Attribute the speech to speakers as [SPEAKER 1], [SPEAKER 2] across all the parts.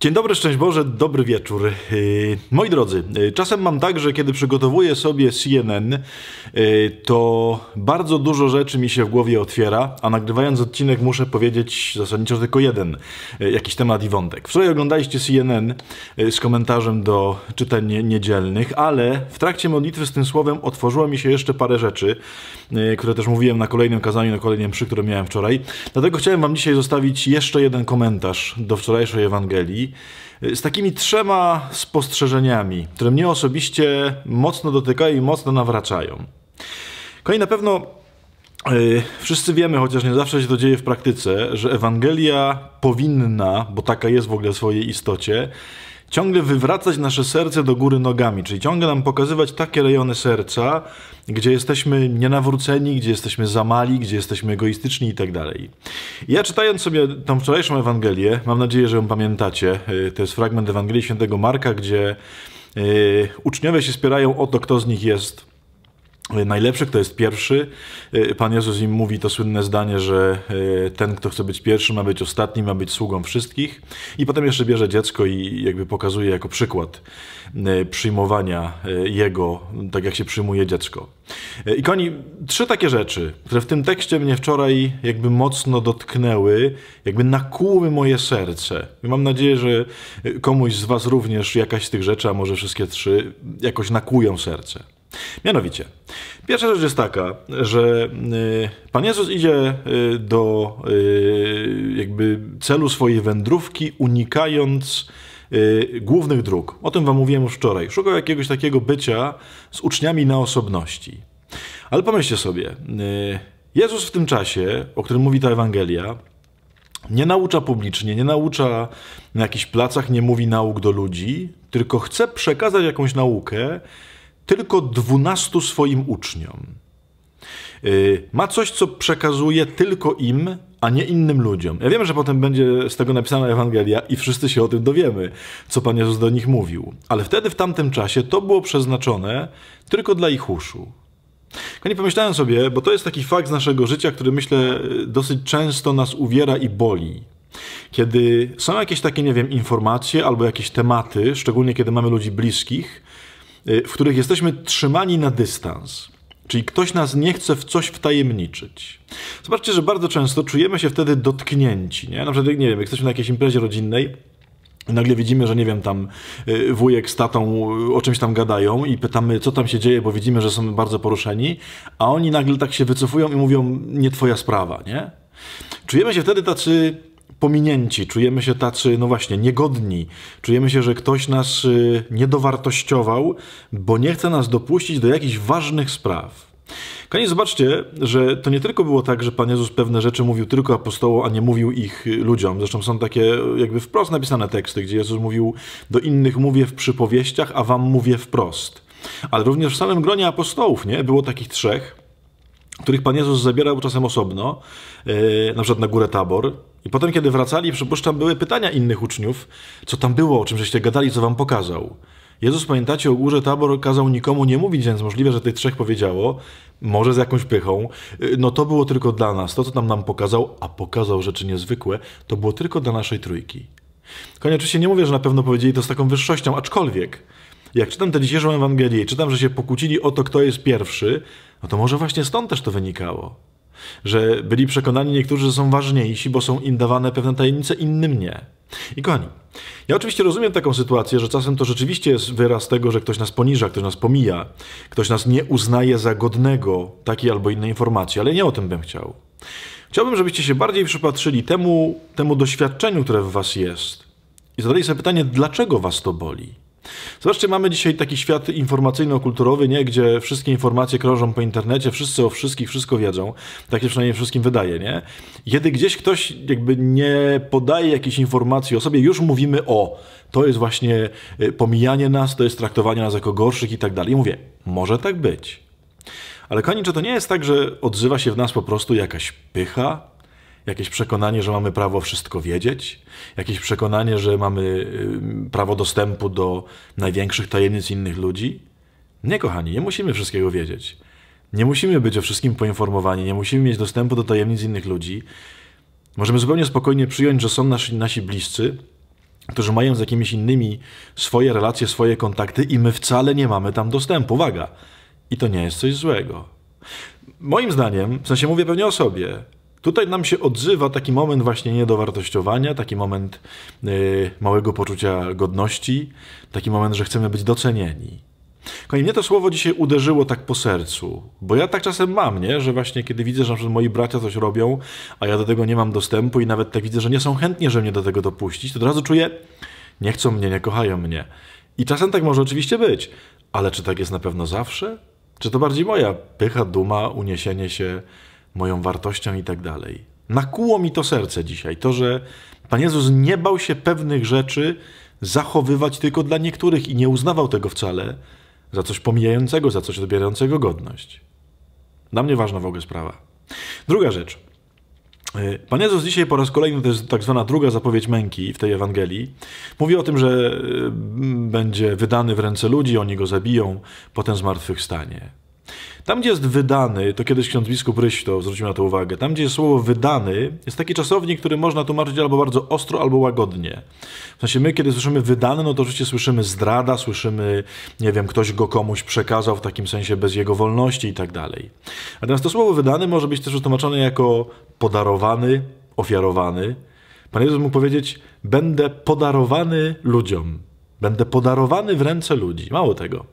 [SPEAKER 1] Dzień dobry, szczęść Boże, dobry wieczór. Y, moi drodzy, y, czasem mam tak, że kiedy przygotowuję sobie CNN, y, to bardzo dużo rzeczy mi się w głowie otwiera, a nagrywając odcinek muszę powiedzieć zasadniczo tylko jeden, jakiś temat i wątek. Wczoraj oglądaliście CNN z komentarzem do czytań niedzielnych, ale w trakcie modlitwy z tym słowem otworzyło mi się jeszcze parę rzeczy, które też mówiłem na kolejnym kazaniu, na kolejnym przy, które miałem wczoraj. Dlatego chciałem wam dzisiaj zostawić jeszcze jeden komentarz do wczorajszej Ewangelii. Y, z takimi trzema spostrzeżeniami, które mnie osobiście mocno dotykają i mocno nawracają. Kolej na pewno yy, wszyscy wiemy, chociaż nie zawsze się to dzieje w praktyce, że Ewangelia powinna, bo taka jest w ogóle w swojej istocie, ciągle wywracać nasze serce do góry nogami, czyli ciągle nam pokazywać takie rejony serca, gdzie jesteśmy nienawróceni, gdzie jesteśmy za mali, gdzie jesteśmy egoistyczni i tak dalej. Ja czytając sobie tą wczorajszą Ewangelię, mam nadzieję, że ją pamiętacie, y, to jest fragment Ewangelii Świętego Marka, gdzie y, uczniowie się spierają o to, kto z nich jest Najlepszy, kto jest pierwszy. E, Pan Jezus im mówi to słynne zdanie, że e, ten, kto chce być pierwszy, ma być ostatni, ma być sługą wszystkich. I potem jeszcze bierze dziecko i jakby pokazuje jako przykład e, przyjmowania jego, tak jak się przyjmuje dziecko. I koni, trzy takie rzeczy, które w tym tekście mnie wczoraj jakby mocno dotknęły, jakby nakłuły moje serce. I mam nadzieję, że komuś z Was również jakaś z tych rzeczy, a może wszystkie trzy, jakoś nakłują serce. Mianowicie, pierwsza rzecz jest taka, że y, Pan Jezus idzie y, do y, jakby celu swojej wędrówki, unikając głównych dróg. O tym wam mówiłem już wczoraj. Szukał jakiegoś takiego bycia z uczniami na osobności. Ale pomyślcie sobie, Jezus w tym czasie, o którym mówi ta Ewangelia, nie naucza publicznie, nie naucza na jakichś placach, nie mówi nauk do ludzi, tylko chce przekazać jakąś naukę, tylko dwunastu swoim uczniom. Y, ma coś, co przekazuje tylko im, a nie innym ludziom. Ja wiem, że potem będzie z tego napisana Ewangelia i wszyscy się o tym dowiemy, co Pan Jezus do nich mówił. Ale wtedy, w tamtym czasie, to było przeznaczone tylko dla ich uszu. Kochani, pomyślałem sobie, bo to jest taki fakt z naszego życia, który myślę dosyć często nas uwiera i boli. Kiedy są jakieś takie, nie wiem, informacje albo jakieś tematy, szczególnie kiedy mamy ludzi bliskich, Y, w których jesteśmy trzymani na dystans. Czyli ktoś nas nie chce w coś wtajemniczyć. Zobaczcie, że bardzo często czujemy się wtedy dotknięci. Nie? Na przykład, nie wiem, jak jesteśmy na jakiejś imprezie rodzinnej, Nagle widzimy, że nie wiem, tam y, wujek z tatą y, o czymś tam gadają i pytamy, co tam się dzieje, bo widzimy, że są bardzo poruszeni, a oni nagle tak się wycofują i mówią, nie twoja sprawa, nie? Czujemy się wtedy tacy pominięci, czujemy się tacy, no właśnie, niegodni, czujemy się, że ktoś nas y, niedowartościował, bo nie chce nas dopuścić do jakichś ważnych spraw. kani zobaczcie, że to nie tylko było tak, że Pan Jezus pewne rzeczy mówił tylko apostołom, a nie mówił ich y, ludziom. Zresztą są takie y, jakby wprost napisane teksty, gdzie Jezus mówił do innych mówię w przypowieściach, a wam mówię wprost. Ale również w samym gronie apostołów, nie? Było takich trzech, których Pan Jezus zabierał czasem osobno, e, na przykład na górę Tabor. I potem, kiedy wracali, przypuszczam, były pytania innych uczniów, co tam było, o czym żeście gadali, co wam pokazał. Jezus, pamiętacie, o górze Tabor kazał nikomu nie mówić, więc możliwe, że tych trzech powiedziało, może z jakąś pychą, e, no to było tylko dla nas, to co tam nam pokazał, a pokazał rzeczy niezwykłe, to było tylko dla naszej trójki. Koniecznie nie mówię, że na pewno powiedzieli to z taką wyższością, aczkolwiek jak czytam tę dzisiejszą Ewangelię, czytam, że się pokłócili o to, kto jest pierwszy, no to może właśnie stąd też to wynikało. Że byli przekonani niektórzy, że są ważniejsi, bo są im dawane pewne tajemnice, innym nie. I kochani, ja oczywiście rozumiem taką sytuację, że czasem to rzeczywiście jest wyraz tego, że ktoś nas poniża, ktoś nas pomija, ktoś nas nie uznaje za godnego takiej albo innej informacji, ale nie o tym bym chciał. Chciałbym, żebyście się bardziej przypatrzyli temu, temu doświadczeniu, które w Was jest i zadali sobie pytanie, dlaczego Was to boli. Zobaczcie, mamy dzisiaj taki świat informacyjno-kulturowy, nie? gdzie wszystkie informacje krążą po internecie, wszyscy o wszystkich wszystko wiedzą. Tak się przynajmniej wszystkim wydaje, nie? Kiedy gdzieś ktoś jakby nie podaje jakiejś informacji o sobie, już mówimy o, to jest właśnie y, pomijanie nas, to jest traktowanie nas jako gorszych i tak dalej. I mówię, może tak być. Ale kończę, to nie jest tak, że odzywa się w nas po prostu jakaś pycha, jakieś przekonanie, że mamy prawo wszystko wiedzieć, jakieś przekonanie, że mamy y, prawo dostępu do największych tajemnic innych ludzi. Nie, kochani, nie musimy wszystkiego wiedzieć. Nie musimy być o wszystkim poinformowani, nie musimy mieć dostępu do tajemnic innych ludzi. Możemy zupełnie spokojnie przyjąć, że są nasi, nasi bliscy, którzy mają z jakimiś innymi swoje relacje, swoje kontakty i my wcale nie mamy tam dostępu. Uwaga! I to nie jest coś złego. Moim zdaniem, w sensie mówię pewnie o sobie, Tutaj nam się odzywa taki moment właśnie niedowartościowania, taki moment yy, małego poczucia godności, taki moment, że chcemy być docenieni. Kochani, mnie to słowo dzisiaj uderzyło tak po sercu, bo ja tak czasem mam, nie? że właśnie kiedy widzę, że na moi bracia coś robią, a ja do tego nie mam dostępu i nawet tak widzę, że nie są chętni, że mnie do tego dopuścić, to od razu czuję, nie chcą mnie, nie kochają mnie. I czasem tak może oczywiście być, ale czy tak jest na pewno zawsze? Czy to bardziej moja pycha, duma, uniesienie się, moją wartością i tak dalej. Nakuło mi to serce dzisiaj, to, że Pan Jezus nie bał się pewnych rzeczy zachowywać tylko dla niektórych i nie uznawał tego wcale za coś pomijającego, za coś odbierającego godność. Dla mnie ważna w ogóle sprawa. Druga rzecz. E, Pan Jezus dzisiaj po raz kolejny, to jest tak zwana druga zapowiedź męki w tej Ewangelii, mówi o tym, że e, będzie wydany w ręce ludzi, oni go zabiją, potem zmartwychwstanie. Tam, gdzie jest wydany, to kiedyś ksiądz biskup Ryś to zwrócił na to uwagę, tam, gdzie jest słowo wydany, jest taki czasownik, który można tłumaczyć albo bardzo ostro, albo łagodnie. W sensie my, kiedy słyszymy wydany, no to oczywiście słyszymy zdrada, słyszymy, nie wiem, ktoś go komuś przekazał w takim sensie bez jego wolności i tak dalej. Natomiast to słowo wydany może być też tłumaczone jako podarowany, ofiarowany. Pan Jezus mógł powiedzieć, będę podarowany ludziom. Będę podarowany w ręce ludzi. Mało tego.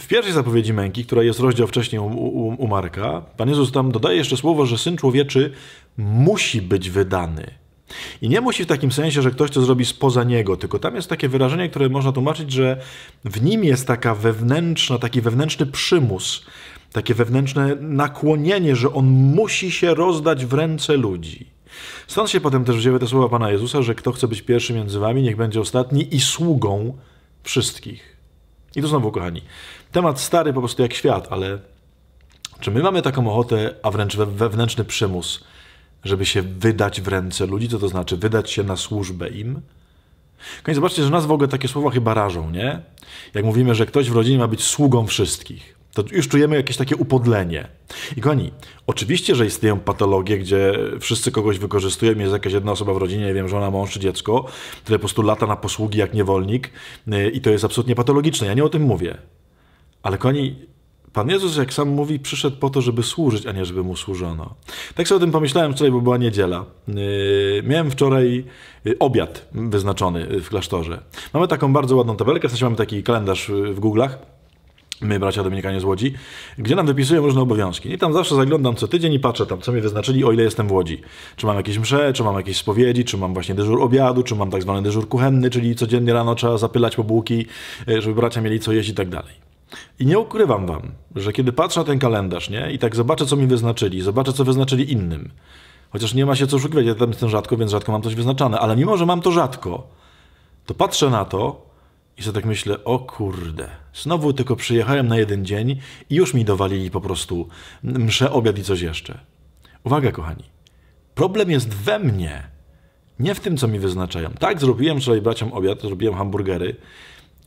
[SPEAKER 1] W pierwszej zapowiedzi męki, która jest rozdział wcześniej u, u, u Marka, Pan Jezus tam dodaje jeszcze słowo, że syn człowieczy musi być wydany. I nie musi w takim sensie, że ktoś to zrobi spoza niego, tylko tam jest takie wyrażenie, które można tłumaczyć, że w nim jest taka wewnętrzna, taki wewnętrzny przymus, takie wewnętrzne nakłonienie, że on musi się rozdać w ręce ludzi. Stąd się potem też wzięły te słowa Pana Jezusa, że kto chce być pierwszy między wami, niech będzie ostatni i sługą wszystkich. I tu znowu, kochani, temat stary po prostu jak świat, ale czy my mamy taką ochotę, a wręcz wewnętrzny przymus, żeby się wydać w ręce ludzi? Co to znaczy? Wydać się na służbę im? Koniec, zobaczcie, że nas w ogóle takie słowa chyba rażą, nie? Jak mówimy, że ktoś w rodzinie ma być sługą wszystkich to już czujemy jakieś takie upodlenie. I kochani, oczywiście, że istnieją patologie, gdzie wszyscy kogoś wykorzystują. Jest jakaś jedna osoba w rodzinie, nie wiem, żona, mąż czy dziecko, które po prostu lata na posługi jak niewolnik y, i to jest absolutnie patologiczne. Ja nie o tym mówię. Ale kochani, Pan Jezus, jak sam mówi, przyszedł po to, żeby służyć, a nie żeby mu służono. Tak sobie o tym pomyślałem wczoraj, bo była niedziela. Y, miałem wczoraj y, obiad wyznaczony w klasztorze. Mamy taką bardzo ładną tabelkę, w sensie mamy taki kalendarz w Google'ach my, bracia Dominikanie z Łodzi, gdzie nam wypisują różne obowiązki. I tam zawsze zaglądam co tydzień i patrzę tam, co mi wyznaczyli, o ile jestem w Łodzi. Czy mam jakieś msze, czy mam jakieś spowiedzi, czy mam właśnie dyżur obiadu, czy mam tak zwany dyżur kuchenny, czyli codziennie rano trzeba zapylać po bułki, e, żeby bracia mieli co jeść i tak dalej. I nie ukrywam wam, że kiedy patrzę na ten kalendarz, nie, i tak zobaczę, co mi wyznaczyli, zobaczę, co wyznaczyli innym, chociaż nie ma się co oszukiwać, ja tam jestem rzadko, więc rzadko mam coś wyznaczane, ale mimo, że mam to rzadko, to patrzę na to i sobie tak myślę, o kurde, znowu tylko przyjechałem na jeden dzień i już mi dowalili po prostu mszę, obiad i coś jeszcze. Uwaga, kochani, problem jest we mnie, nie w tym, co mi wyznaczają. Tak, zrobiłem wczoraj braciom obiad, zrobiłem hamburgery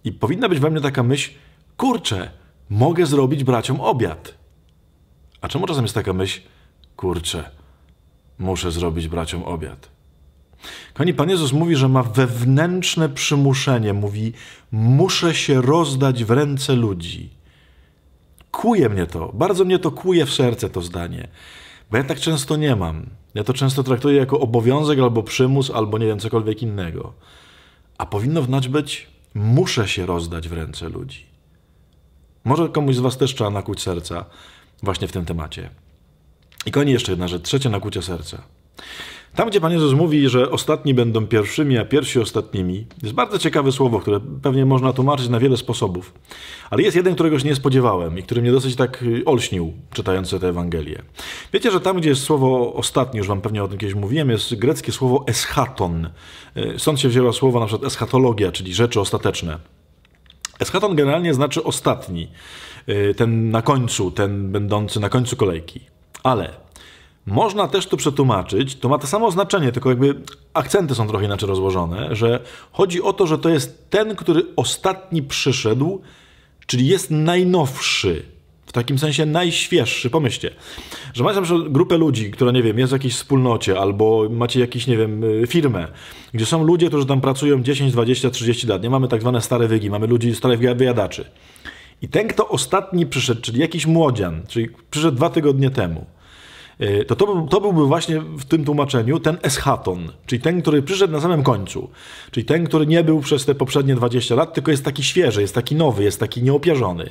[SPEAKER 1] i powinna być we mnie taka myśl, kurczę, mogę zrobić braciom obiad. A czemu czasem jest taka myśl, kurczę, muszę zrobić braciom obiad? Kochani, Pan Jezus mówi, że ma wewnętrzne przymuszenie. Mówi, muszę się rozdać w ręce ludzi. Kuje mnie to, bardzo mnie to kuje w serce to zdanie, bo ja tak często nie mam. Ja to często traktuję jako obowiązek albo przymus, albo nie wiem, cokolwiek innego. A powinno wnać być, muszę się rozdać w ręce ludzi. Może komuś z Was też trzeba nakuć serca właśnie w tym temacie. I koni jeszcze jedna rzecz, trzecie nakucie serca. Tam, gdzie Pan Jezus mówi, że ostatni będą pierwszymi, a pierwsi ostatnimi, jest bardzo ciekawe słowo, które pewnie można tłumaczyć na wiele sposobów. Ale jest jeden, którego się nie spodziewałem i który mnie dosyć tak y, olśnił, czytając tę Ewangelię. Wiecie, że tam, gdzie jest słowo ostatni, już Wam pewnie o tym kiedyś mówiłem, jest greckie słowo eschaton. Y, stąd się wzięło słowo na przykład eschatologia, czyli rzeczy ostateczne. Eschaton generalnie znaczy ostatni, y, ten na końcu, ten będący na końcu kolejki. Ale można też to przetłumaczyć, to ma to samo znaczenie, tylko jakby akcenty są trochę inaczej rozłożone, że chodzi o to, że to jest ten, który ostatni przyszedł, czyli jest najnowszy. W takim sensie najświeższy. Pomyślcie, że macie na przykład grupę ludzi, która, nie wiem, jest w jakiejś wspólnocie, albo macie jakąś, nie wiem, y, firmę, gdzie są ludzie, którzy tam pracują 10, 20, 30 lat. Nie mamy tak zwane stare wygi, mamy ludzi starych wyjadaczy. I ten, kto ostatni przyszedł, czyli jakiś młodzian, czyli przyszedł dwa tygodnie temu – Y, to to, to byłby właśnie w tym tłumaczeniu ten eschaton, czyli ten, który przyszedł na samym końcu. Czyli ten, który nie był przez te poprzednie 20 lat, tylko jest taki świeży, jest taki nowy, jest taki nieopierzony.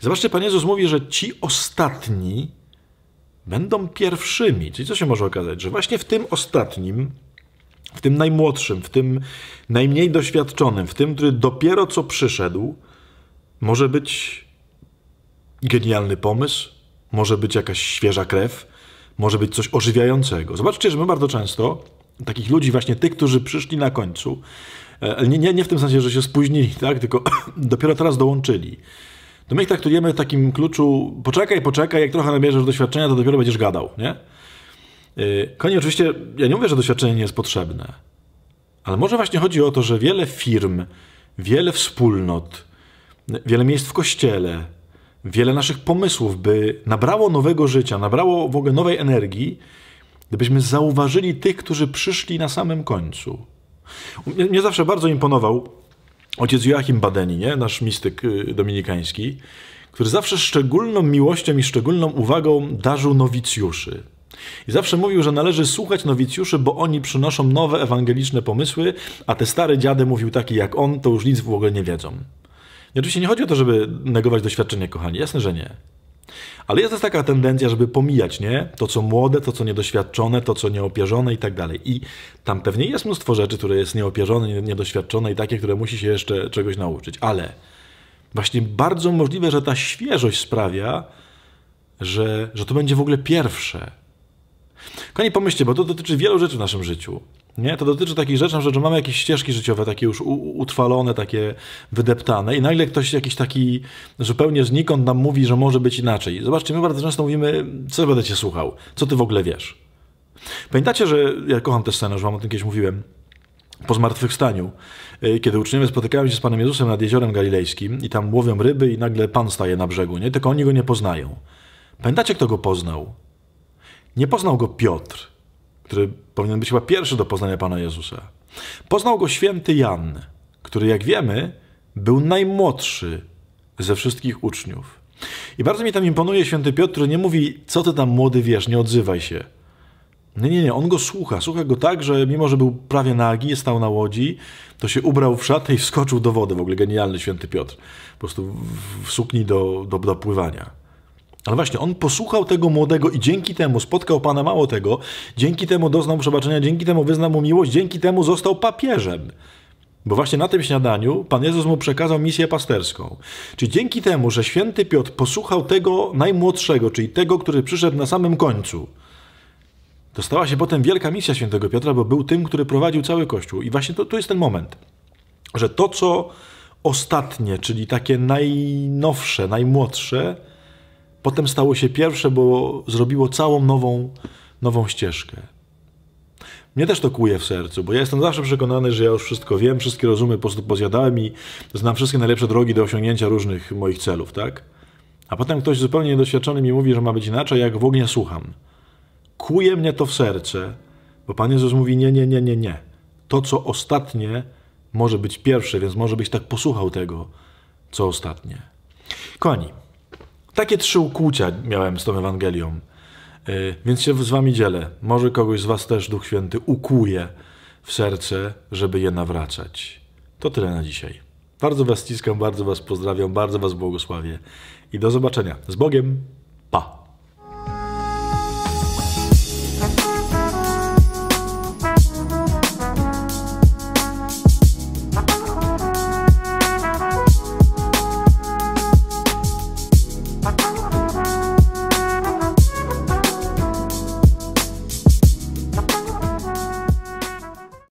[SPEAKER 1] Zobaczcie, Pan Jezus mówi, że ci ostatni będą pierwszymi. Czyli co się może okazać? Że właśnie w tym ostatnim, w tym najmłodszym, w tym najmniej doświadczonym, w tym, który dopiero co przyszedł, może być genialny pomysł, może być jakaś świeża krew, może być coś ożywiającego. Zobaczcie, że my bardzo często takich ludzi, właśnie tych, którzy przyszli na końcu, e, nie, nie, nie w tym sensie, że się spóźnili, tak? tylko dopiero teraz dołączyli. To my ich traktujemy w takim kluczu, poczekaj, poczekaj, jak trochę nabierzesz doświadczenia, to dopiero będziesz gadał, nie? E, Koniec, oczywiście, ja nie mówię, że doświadczenie nie jest potrzebne, ale może właśnie chodzi o to, że wiele firm, wiele wspólnot, wiele miejsc w kościele, wiele naszych pomysłów by nabrało nowego życia, nabrało w ogóle nowej energii, gdybyśmy zauważyli tych, którzy przyszli na samym końcu. Mnie, mnie zawsze bardzo imponował ojciec Joachim Badeni, nie? nasz mistyk y, dominikański, który zawsze szczególną miłością i szczególną uwagą darzył nowicjuszy. I zawsze mówił, że należy słuchać nowicjuszy, bo oni przynoszą nowe ewangeliczne pomysły, a te stare dziady, mówił taki jak on, to już nic w ogóle nie wiedzą. I oczywiście nie chodzi o to, żeby negować doświadczenie, kochani, jasne, że nie. Ale jest też taka tendencja, żeby pomijać, nie? To, co młode, to, co niedoświadczone, to, co nieopierzone i tak dalej. I tam pewnie jest mnóstwo rzeczy, które jest nieopierzone, niedoświadczone i takie, które musi się jeszcze czegoś nauczyć. Ale właśnie bardzo możliwe, że ta świeżość sprawia, że, że to będzie w ogóle pierwsze, Kochani, pomyślcie, bo to dotyczy wielu rzeczy w naszym życiu. Nie? To dotyczy takich rzeczy, że mamy jakieś ścieżki życiowe, takie już utrwalone, takie wydeptane i nagle ktoś jakiś taki zupełnie znikąd nam mówi, że może być inaczej. Zobaczcie, my bardzo często mówimy, co będę cię słuchał, co ty w ogóle wiesz. Pamiętacie, że ja kocham tę scenę, że wam o tym kiedyś mówiłem, po zmartwychwstaniu, y, kiedy uczniowie spotykają się z Panem Jezusem nad jeziorem galilejskim i tam łowią ryby i nagle Pan staje na brzegu, nie? tylko oni go nie poznają. Pamiętacie, kto go poznał? Nie poznał go Piotr, który powinien być chyba pierwszy do poznania Pana Jezusa. Poznał go święty Jan, który, jak wiemy, był najmłodszy ze wszystkich uczniów. I bardzo mi tam imponuje święty Piotr, który nie mówi, co ty tam młody wiesz, nie odzywaj się. Nie, nie, nie, on go słucha. Słucha go tak, że mimo, że był prawie nagi, stał na łodzi, to się ubrał w szatę i wskoczył do wody. W ogóle genialny święty Piotr. Po prostu w, w sukni do, do, do pływania. Ale właśnie, on posłuchał tego młodego i dzięki temu spotkał Pana mało tego, dzięki temu doznał przebaczenia, dzięki temu wyznał mu miłość, dzięki temu został papieżem. Bo właśnie na tym śniadaniu Pan Jezus mu przekazał misję pasterską. Czy dzięki temu, że święty Piotr posłuchał tego najmłodszego, czyli tego, który przyszedł na samym końcu, to stała się potem wielka misja świętego Piotra, bo był tym, który prowadził cały Kościół. I właśnie to, to jest ten moment, że to, co ostatnie, czyli takie najnowsze, najmłodsze, Potem stało się pierwsze, bo zrobiło całą nową, nową ścieżkę. Mnie też to kłuje w sercu, bo ja jestem zawsze przekonany, że ja już wszystko wiem, wszystkie rozumy po prostu pozjadałem i znam wszystkie najlepsze drogi do osiągnięcia różnych moich celów, tak? A potem ktoś zupełnie niedoświadczony mi mówi, że ma być inaczej, jak w ogóle słucham. Kłuje mnie to w serce, bo Pan Jezus mówi: Nie, nie, nie, nie, nie. To, co ostatnie, może być pierwsze, więc może byś tak posłuchał tego, co ostatnie. Kochani, takie trzy ukłucia miałem z tą Ewangelią. E, więc się z wami dzielę. Może kogoś z was też Duch Święty ukłuje w serce, żeby je nawracać. To tyle na dzisiaj. Bardzo was ściskam, bardzo was pozdrawiam, bardzo was błogosławię i do zobaczenia. Z Bogiem. Pa!